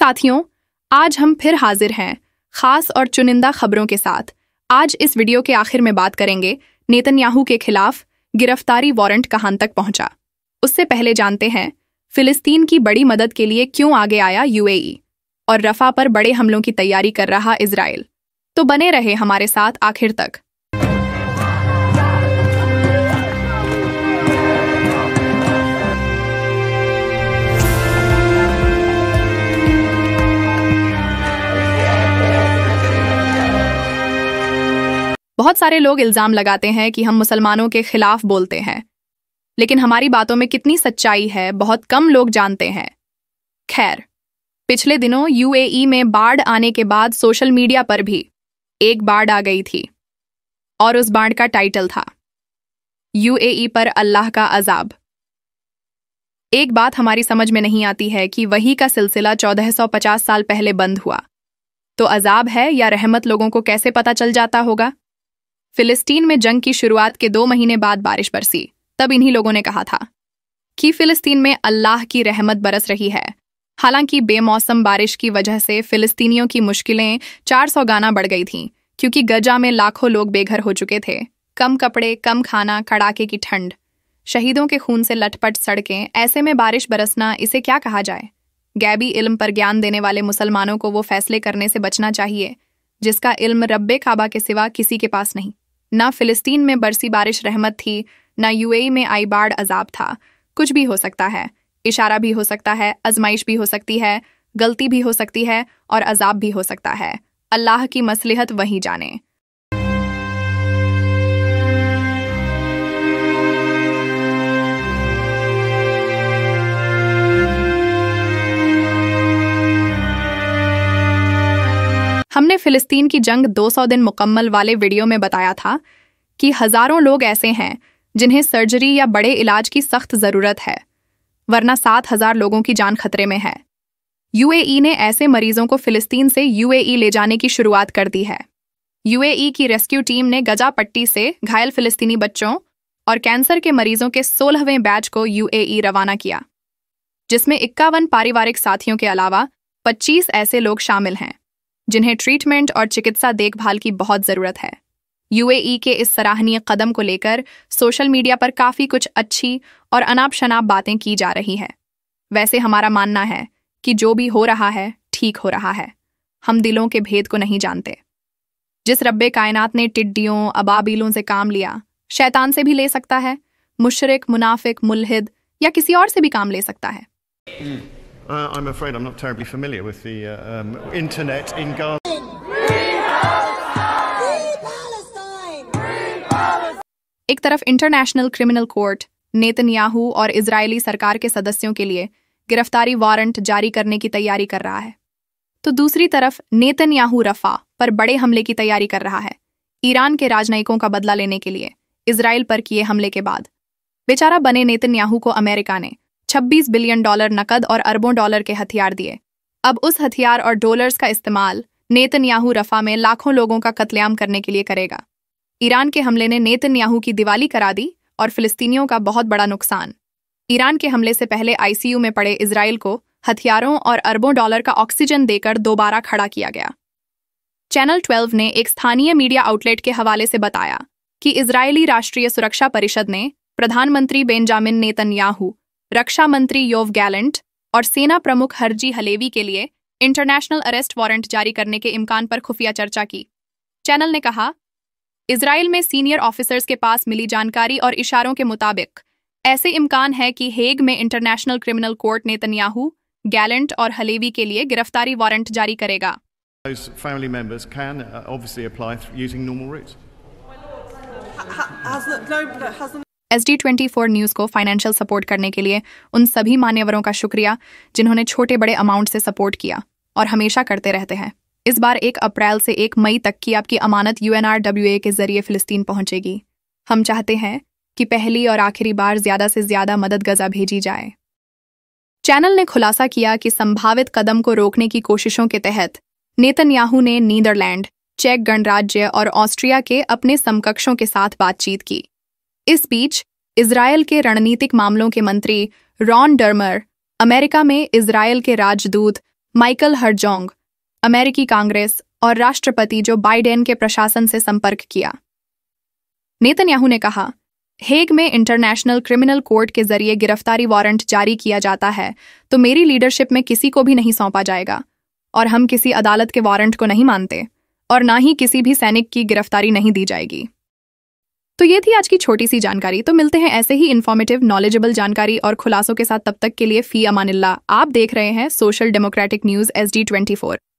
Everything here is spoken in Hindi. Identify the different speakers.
Speaker 1: साथियों आज हम फिर हाजिर हैं खास और चुनिंदा खबरों के साथ आज इस वीडियो के आखिर में बात करेंगे नेतन्याहू के खिलाफ गिरफ्तारी वारंट कहां तक पहुंचा उससे पहले जानते हैं फिलिस्तीन की बड़ी मदद के लिए क्यों आगे आया यूएई और रफा पर बड़े हमलों की तैयारी कर रहा इसराइल तो बने रहे हमारे साथ आखिर तक बहुत सारे लोग इल्ज़ाम लगाते हैं कि हम मुसलमानों के खिलाफ बोलते हैं लेकिन हमारी बातों में कितनी सच्चाई है बहुत कम लोग जानते हैं खैर पिछले दिनों यूएई में बाढ़ आने के बाद सोशल मीडिया पर भी एक बाढ़ आ गई थी और उस बाढ़ का टाइटल था यूएई पर अल्लाह का अजाब एक बात हमारी समझ में नहीं आती है कि वही का सिलसिला 1450 साल पहले बंद हुआ तो अजाब है या रहमत लोगों को कैसे पता चल जाता होगा फिलिस्तीन में जंग की शुरुआत के दो महीने बाद बारिश बरसी तब इन्हीं लोगों ने कहा था कि फिलिस्तीन में अल्लाह की रहमत बरस रही है हालांकि बेमौसम बारिश की वजह से फिलिस्तीनियों की मुश्किलें चार सौ गाना बढ़ गई थीं क्योंकि गजा में लाखों लोग बेघर हो चुके थे कम कपड़े कम खाना कड़ाके की ठंड शहीदों के खून से लटपट सड़कें ऐसे में बारिश बरसना इसे क्या कहा जाए गैबी इल्म पर ज्ञान देने वाले मुसलमानों को वो फैसले करने से बचना चाहिए जिसका इल्म रब्बे काबा के सिवा किसी के पास नहीं ना फिलिस्तीन में बरसी बारिश रहमत थी ना यूएई में आई बाढ़ अजाब था कुछ भी हो सकता है इशारा भी हो सकता है आजमाइश भी हो सकती है गलती भी हो सकती है और अजाब भी हो सकता है अल्लाह की मसलहत वहीं जाने फिलिस्तीन की जंग 200 दिन मुकम्मल वाले वीडियो में बताया था कि हज़ारों लोग ऐसे हैं जिन्हें सर्जरी या बड़े इलाज की सख्त ज़रूरत है वरना सात हज़ार लोगों की जान खतरे में है यूएई ने ऐसे मरीजों को फिलिस्तीन से यूएई ले जाने की शुरुआत कर दी है यूएई की रेस्क्यू टीम ने गजा पट्टी से घायल फिलिस्तीनी बच्चों और कैंसर के मरीजों के सोलहवें बैच को यूएई रवाना किया जिसमें इक्यावन पारिवारिक साथियों के अलावा 25 ऐसे लोग शामिल हैं जिन्हें ट्रीटमेंट और चिकित्सा देखभाल की बहुत ज़रूरत है यूएई e के इस सराहनीय कदम को लेकर सोशल मीडिया पर काफ़ी कुछ अच्छी और अनाप शनाप बातें की जा रही है वैसे हमारा मानना है कि जो भी हो रहा है ठीक हो रहा है हम दिलों के भेद को नहीं जानते जिस रब्बे कायनात ने टिड्डियों अबाबीलों से काम लिया शैतान से भी ले सकता है मुशरक मुनाफिक मुलहिद या किसी और से भी काम ले सकता है हम्म। Uh, I'm afraid I'm not terribly familiar with the uh, um, internet in Gaza. एक तरफ इंटरनेशनल क्रिमिनल कोर्ट नेतन्याहू और इजरायली सरकार के सदस्यों के लिए गिरफ्तारी वारंट जारी करने की तैयारी कर रहा है तो दूसरी तरफ नेतन्याहू रफा पर बड़े हमले की तैयारी कर रहा है ईरान के राजनयिकों का बदला लेने के लिए इसराइल पर किए हमले के बाद बेचारा बने नेतन्याहू को अमेरिका ने छब्बीस बिलियन डॉलर नकद और अरबों डॉलर के हथियार दिए अब उस हथियार और डॉलर्स का इस्तेमाल नेतन्याहू रफा में लाखों लोगों का कत्लेआम करने के लिए करेगा ईरान के हमले ने नेतन्याहू की दिवाली करा दी और फिलिस्तीनियों का बहुत बड़ा नुकसान ईरान के हमले से पहले आईसीयू में पड़े इसराइल को हथियारों और अरबों डॉलर का ऑक्सीजन देकर दोबारा खड़ा किया गया चैनल ट्वेल्व ने एक स्थानीय मीडिया आउटलेट के हवाले से बताया कि इसराइली राष्ट्रीय सुरक्षा परिषद ने प्रधानमंत्री बेंजामिन नेतन्याहू रक्षा मंत्री योव गैलेंट और सेना प्रमुख हरजी हलेवी के लिए इंटरनेशनल अरेस्ट वारंट जारी करने के इम्कान पर खुफिया चर्चा की चैनल ने कहा इसराइल में सीनियर ऑफिसर्स के पास मिली जानकारी और इशारों के मुताबिक ऐसे इम्कान है कि हेग में इंटरनेशनल क्रिमिनल कोर्ट ने तन्याहू गैलेंट और हलेवी के लिए गिरफ्तारी वारंट जारी करेगा Those family members can uh, obviously apply using normal routes. S D twenty four news को फाइनेंशियल सपोर्ट करने के लिए उन सभी मान्यवरों का शुक्रिया जिन्होंने छोटे बड़े अमाउंट से सपोर्ट किया और हमेशा करते रहते हैं इस बार एक अप्रैल से एक मई तक की आपकी अमानत यू एन के जरिए फिलिस्तीन पहुंचेगी हम चाहते हैं कि पहली और आखिरी बार ज्यादा से ज्यादा मदद गजा भेजी जाए चैनल ने खुलासा किया कि संभावित कदम को रोकने की कोशिशों के तहत नेतन्याहू ने नीदरलैंड चेक गणराज्य और ऑस्ट्रिया के अपने समकक्षों के साथ बातचीत की इस बीच इसराइल के रणनीतिक मामलों के मंत्री रॉन डर्मर अमेरिका में इसराइल के राजदूत माइकल हरजोंग अमेरिकी कांग्रेस और राष्ट्रपति जो बाइडेन के प्रशासन से संपर्क किया नेतन्याहू ने कहा हेग में इंटरनेशनल क्रिमिनल कोर्ट के जरिए गिरफ्तारी वारंट जारी किया जाता है तो मेरी लीडरशिप में किसी को भी नहीं सौंपा जाएगा और हम किसी अदालत के वारंट को नहीं मानते और ना ही किसी भी सैनिक की गिरफ्तारी नहीं दी जाएगी तो ये थी आज की छोटी सी जानकारी तो मिलते हैं ऐसे ही इन्फॉर्मेटिव नॉलेजेबल जानकारी और खुलासों के साथ तब तक के लिए फी अमानिल्ला आप देख रहे हैं social democratic news S D twenty four